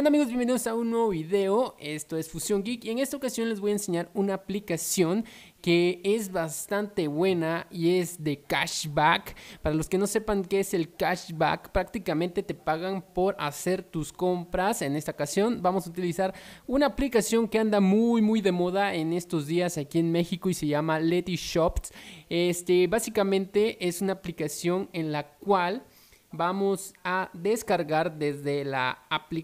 Hola amigos? Bienvenidos a un nuevo video, esto es Fusión Geek y en esta ocasión les voy a enseñar una aplicación que es bastante buena y es de cashback. Para los que no sepan qué es el cashback, prácticamente te pagan por hacer tus compras. En esta ocasión vamos a utilizar una aplicación que anda muy muy de moda en estos días aquí en México y se llama letty Shops. Este, básicamente es una aplicación en la cual vamos a descargar desde la,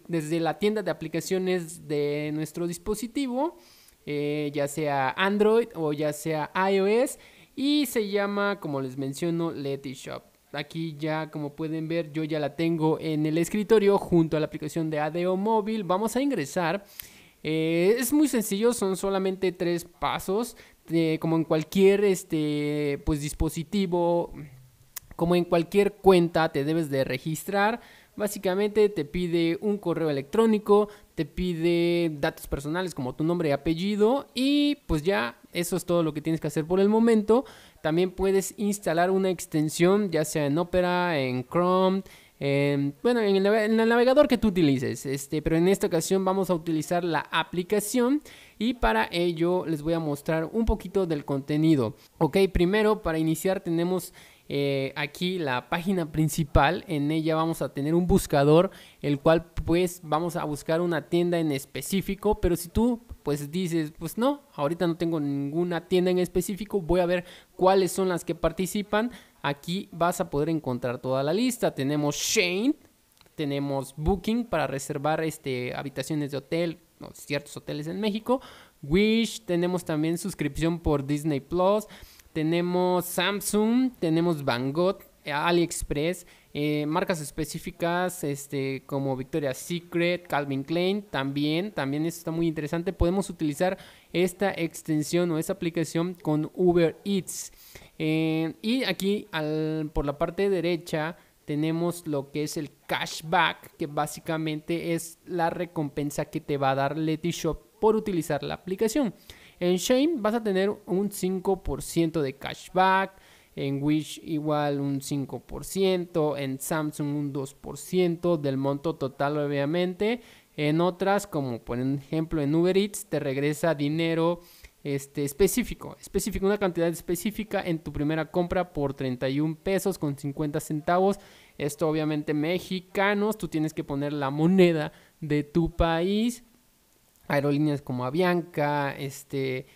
desde la tienda de aplicaciones de nuestro dispositivo, eh, ya sea Android o ya sea iOS, y se llama, como les menciono, Letty Shop. Aquí ya, como pueden ver, yo ya la tengo en el escritorio junto a la aplicación de ADO Móvil. Vamos a ingresar. Eh, es muy sencillo, son solamente tres pasos. Eh, como en cualquier este, pues, dispositivo como en cualquier cuenta te debes de registrar, básicamente te pide un correo electrónico, te pide datos personales como tu nombre y apellido y pues ya eso es todo lo que tienes que hacer por el momento. También puedes instalar una extensión ya sea en Opera, en Chrome, en, bueno, en el, navegador que tú utilices, este, pero en esta ocasión vamos a utilizar la aplicación y para ello les voy a mostrar un poquito del contenido. Ok, primero para iniciar tenemos eh, aquí la página principal, en ella vamos a tener un buscador, el cual pues vamos a buscar una tienda en específico, pero si tú pues dices, pues no, ahorita no tengo ninguna tienda en específico, voy a ver cuáles son las que participan, aquí vas a poder encontrar toda la lista, tenemos Shane, tenemos Booking para reservar este, habitaciones de hotel, ciertos hoteles en México, Wish, tenemos también suscripción por Disney Plus, tenemos Samsung, tenemos Van Gogh, AliExpress, eh, marcas específicas este, como Victoria's Secret, Calvin Klein, también, también esto está muy interesante. Podemos utilizar esta extensión o esta aplicación con Uber Eats. Eh, y aquí por la parte derecha tenemos lo que es el cashback, que básicamente es la recompensa que te va a dar Letty Shop por utilizar la aplicación. En Shane vas a tener un 5% de cashback, en Wish igual un 5%, en Samsung un 2% del monto total obviamente. En otras, como por ejemplo en Uber Eats, te regresa dinero este, específico, específico, una cantidad específica en tu primera compra por 31 pesos con 50 centavos. Esto obviamente mexicanos, tú tienes que poner la moneda de tu país aerolíneas como Avianca, este,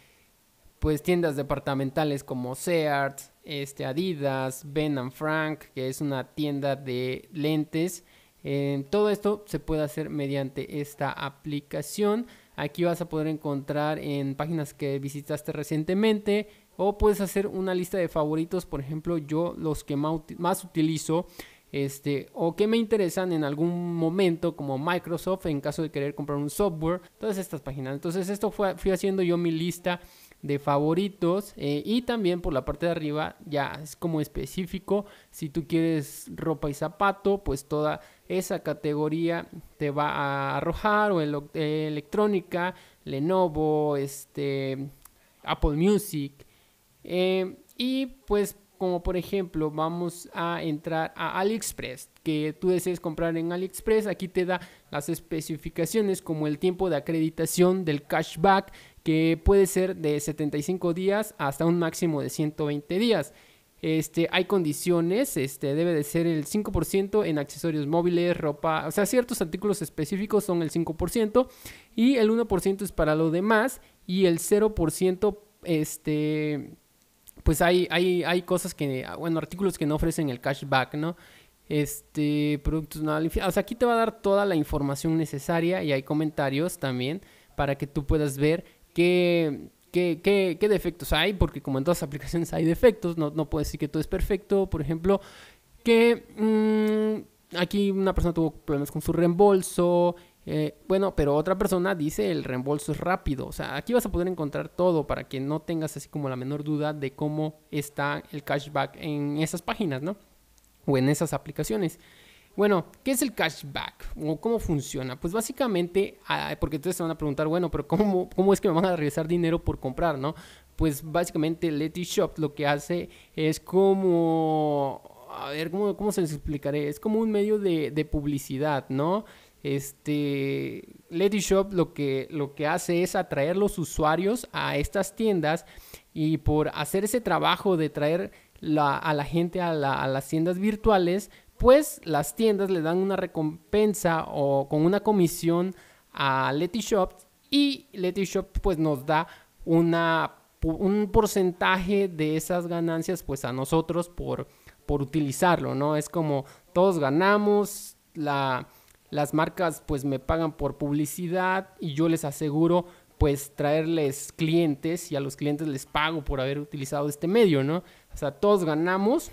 pues tiendas departamentales como Sears, este, Adidas, Ben Frank, que es una tienda de lentes. Eh, todo esto se puede hacer mediante esta aplicación. Aquí vas a poder encontrar en páginas que visitaste recientemente o puedes hacer una lista de favoritos. Por ejemplo, yo los que más utilizo este, o que me interesan en algún momento como Microsoft en caso de querer comprar un software, todas estas páginas. Entonces esto fue, fui haciendo yo mi lista de favoritos eh, y también por la parte de arriba ya es como específico si tú quieres ropa y zapato pues toda esa categoría te va a arrojar o eh, electrónica Lenovo este Apple Music eh, y pues como por ejemplo vamos a entrar a AliExpress, que tú desees comprar en AliExpress, aquí te da las especificaciones como el tiempo de acreditación del cashback, que puede ser de 75 días hasta un máximo de 120 días. Este, hay condiciones, este, debe de ser el 5% en accesorios móviles, ropa, o sea, ciertos artículos específicos son el 5% y el 1% es para lo demás y el 0% este, pues hay, hay, hay cosas que, ah, bueno, artículos que no ofrecen el cashback, ¿no? Este, productos no O sea, aquí te va a dar toda la información necesaria y hay comentarios también para que tú puedas ver qué, qué, qué, qué defectos hay, porque como en todas las aplicaciones hay defectos, no, no puedes decir que todo es perfecto. Por ejemplo, que mm, aquí una persona tuvo problemas con su reembolso, eh, bueno, pero otra persona dice el reembolso es rápido. O sea, aquí vas a poder encontrar todo para que no tengas así como la menor duda de cómo está el cashback en esas páginas, ¿no? O en esas aplicaciones. Bueno, ¿qué es el cashback? ¿O cómo funciona? Pues básicamente, ah, porque ustedes se van a preguntar, bueno, pero ¿cómo, cómo es que me van a regresar dinero por comprar, no? Pues básicamente Leti Shop lo que hace es como... A ver, ¿cómo, se les explicaré? Es como un medio de, de publicidad, ¿no? Este, Lady Shop lo que, lo que hace es atraer los usuarios a estas tiendas y por hacer ese trabajo de traer a la gente a, las tiendas virtuales, pues las tiendas le dan una recompensa o con una comisión a Leti Shop y Leti Shop pues nos da una, un porcentaje de esas ganancias pues a nosotros por, por utilizarlo, ¿no? Es como todos ganamos, la, las marcas pues me pagan por publicidad y yo les aseguro pues traerles clientes y a los clientes les pago por haber utilizado este medio, ¿no? O sea, todos ganamos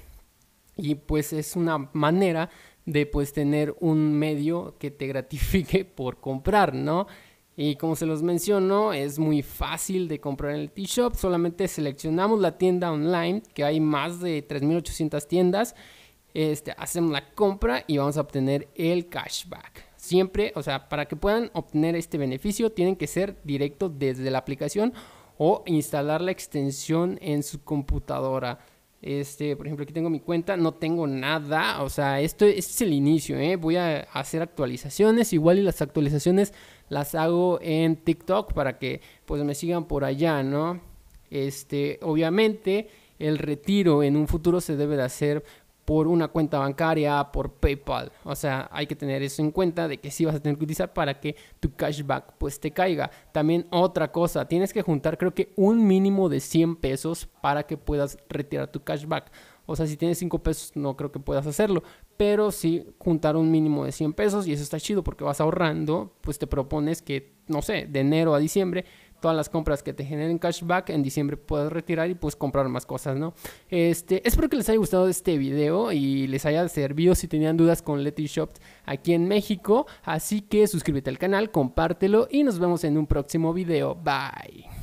y pues es una manera de pues tener un medio que te gratifique por comprar, ¿no? Y como se los menciono, es muy fácil de comprar en el T-Shop, solamente seleccionamos la tienda online, que hay más de 3.800 tiendas, este, hacemos la compra y vamos a obtener el cashback. Siempre, o sea, para que puedan obtener este beneficio tienen que ser directo desde la aplicación o instalar la extensión en su computadora. Este, por ejemplo, aquí tengo mi cuenta, no tengo nada, o sea, esto es el inicio, ¿eh? voy a hacer actualizaciones, igual y las actualizaciones las hago en TikTok para que pues me sigan por allá, ¿no? Este, obviamente el retiro en un futuro se debe de hacer por una cuenta bancaria, por PayPal. O sea, hay que tener eso en cuenta de que sí vas a tener que utilizar para que tu cashback pues te caiga. También otra cosa, tienes que juntar creo que un mínimo de 100 pesos para que puedas retirar tu cashback. O sea, si tienes 5 pesos no creo que puedas hacerlo, pero sí juntar un mínimo de 100 pesos y eso está chido porque vas ahorrando, pues te propones que, no sé, de enero a diciembre todas las compras que te generen cashback en diciembre puedes retirar y puedes comprar más cosas, ¿no? Este, espero que les haya gustado este video y les haya servido si tenían dudas con Leti Shop aquí en México, así que suscríbete al canal, compártelo y nos vemos en un próximo video. Bye.